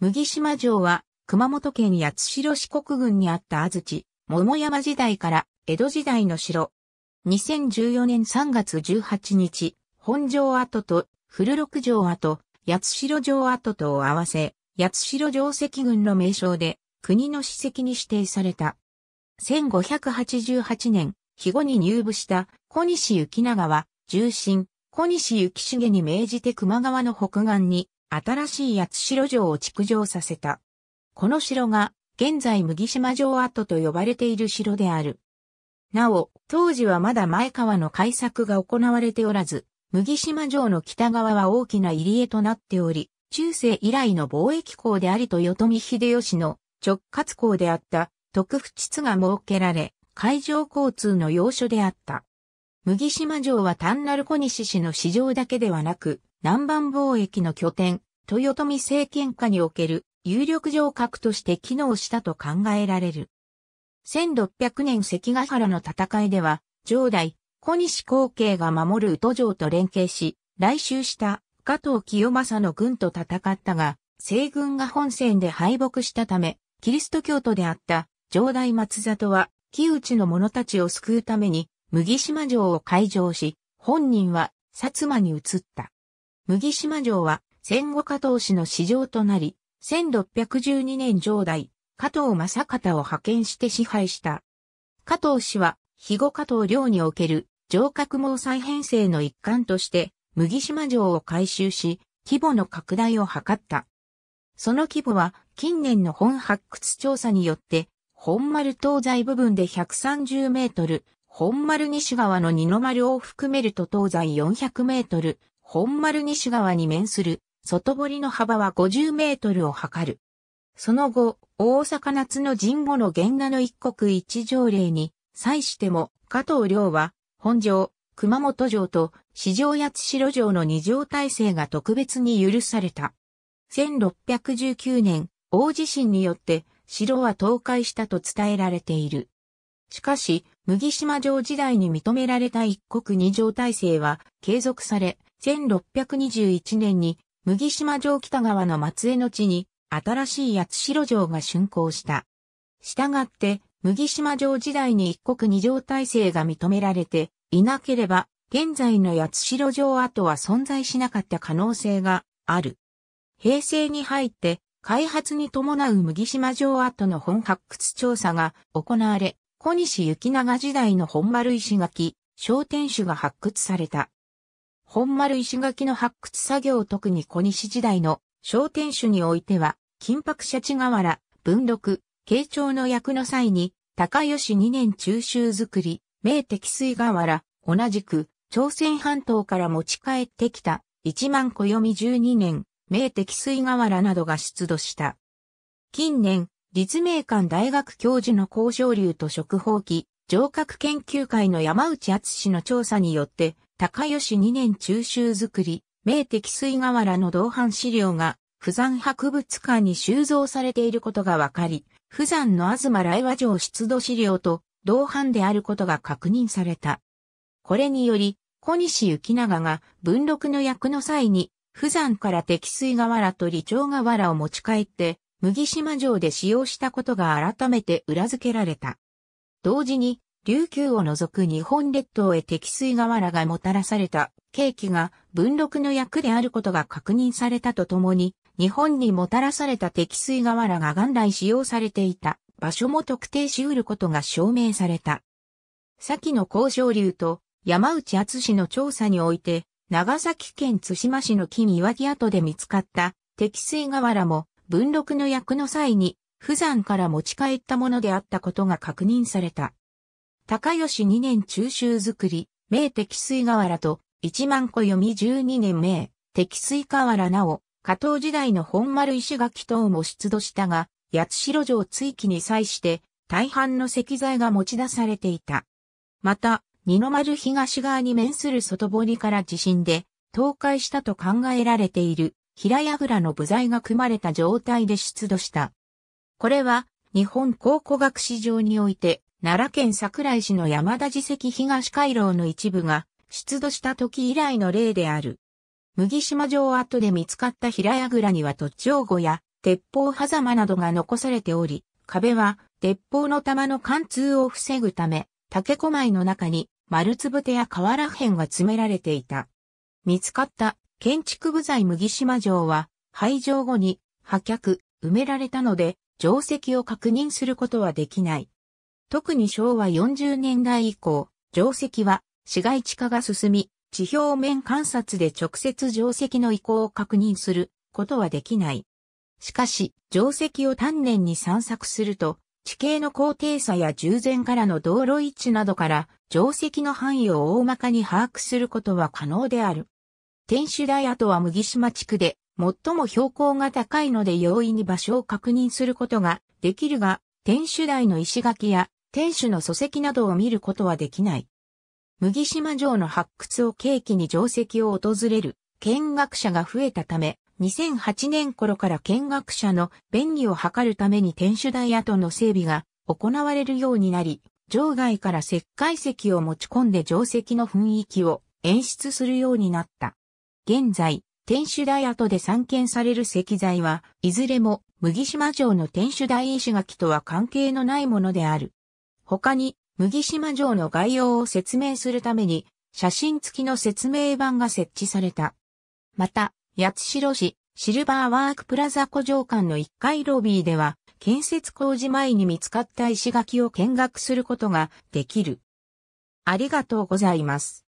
麦島城は、熊本県八代四国郡にあった安土、桃山時代から江戸時代の城。2014年3月18日、本城跡と古六城跡、八代城跡とを合わせ、八代城跡群の名称で国の史跡に指定された。1588年、肥後に入部した小西行長は、重臣、小西行重に命じて熊川の北岸に新しい八代城を築城させた。この城が、現在麦島城跡と呼ばれている城である。なお、当時はまだ前川の改作が行われておらず、麦島城の北側は大きな入り江となっており、中世以来の貿易港でありと豊臣秀吉の直轄港であった徳府地が設けられ、海上交通の要所であった。麦島城は単なる小西市の市場だけではなく、南蛮貿易の拠点、豊臣政権下における有力城郭として機能したと考えられる。1600年関ヶ原の戦いでは、上代、小西光景が守る宇都城と連携し、来襲した加藤清正の軍と戦ったが、西軍が本戦で敗北したため、キリスト教徒であった上代松里は、木内の者たちを救うために、麦島城を開城し、本人は薩摩に移った。麦島城は戦後加藤氏の市場となり、1612年上代、加藤正方を派遣して支配した。加藤氏は、肥後加藤領における城郭網再編成の一環として、麦島城を改修し、規模の拡大を図った。その規模は、近年の本発掘調査によって、本丸東西部分で130メートル、本丸西側の二の丸を含めると東西400メートル、本丸西側に面する外堀の幅は50メートルを測る。その後、大阪夏の神後の源画の一国一条例に、際しても、加藤良は、本城、熊本城と、四条八代城の二条体制が特別に許された。1619年、大地震によって、城は倒壊したと伝えられている。しかし、麦島城時代に認められた一国二条体制は継続され、1621年に麦島城北川の松江の地に新しい八代城が竣工した。したがって、麦島城時代に一国二城体制が認められていなければ、現在の八代城跡は存在しなかった可能性がある。平成に入って、開発に伴う麦島城跡の本発掘調査が行われ、小西行長時代の本丸石垣、商店主が発掘された。本丸石垣の発掘作業特に小西時代の商店主においては、金箔シャチ河原、文禄、慶長の役の際に、高吉2年中秋作り、明敵水河原、同じく、朝鮮半島から持ち帰ってきた、一万暦12年、明敵水河原などが出土した。近年、立命館大学教授の交渉流と食法器、城郭研究会の山内厚の調査によって、高吉2年中秋作り、明敵水河原の同伴資料が、富山博物館に収蔵されていることが分かり、富山の東来和城出土資料と同伴であることが確認された。これにより、小西行長が文禄の役の際に、富山から敵水河原と李朝河原を持ち帰って、麦島城で使用したことが改めて裏付けられた。同時に、琉球を除く日本列島へ敵水瓦がもたらされた、景気が文禄の役であることが確認されたとともに、日本にもたらされた敵水瓦が元来使用されていた場所も特定し得ることが証明された。先の交渉流と山内厚氏の調査において、長崎県津島市の金岩木跡で見つかった敵水瓦も文禄の役の際に、普山から持ち帰ったものであったことが確認された。高吉2年中秋作り、名敵水河原と、一万個読み12年名、敵水河原なお、加藤時代の本丸石垣等も出土したが、八代城追記に際して、大半の石材が持ち出されていた。また、二の丸東側に面する外堀から地震で倒壊したと考えられている平櫓の部材が組まれた状態で出土した。これは日本考古学史上において奈良県桜井市の山田寺石東回廊の一部が出土した時以来の例である。麦島城跡で見つかった平屋倉には土地語や鉄砲狭間などが残されており、壁は鉄砲の弾の貫通を防ぐため、竹小米の中に丸つぶ手や瓦片が詰められていた。見つかった建築部材麦島城は廃城後に破却、埋められたので、定石を確認することはできない。特に昭和40年代以降、定石は市街地化が進み、地表面観察で直接定石の移行を確認することはできない。しかし、定石を丹念に散策すると、地形の高低差や従前からの道路位置などから、定石の範囲を大まかに把握することは可能である。天守台跡は麦島地区で、最も標高が高いので容易に場所を確認することができるが、天守台の石垣や天守の礎石などを見ることはできない。麦島城の発掘を契機に城石を訪れる見学者が増えたため、2008年頃から見学者の便宜を図るために天守台跡の整備が行われるようになり、場外から石灰石を持ち込んで定石の雰囲気を演出するようになった。現在、天守台跡で散見される石材は、いずれも麦島城の天守台石垣とは関係のないものである。他に、麦島城の概要を説明するために、写真付きの説明板が設置された。また、八代市、シルバーワークプラザ古城館の1階ロビーでは、建設工事前に見つかった石垣を見学することができる。ありがとうございます。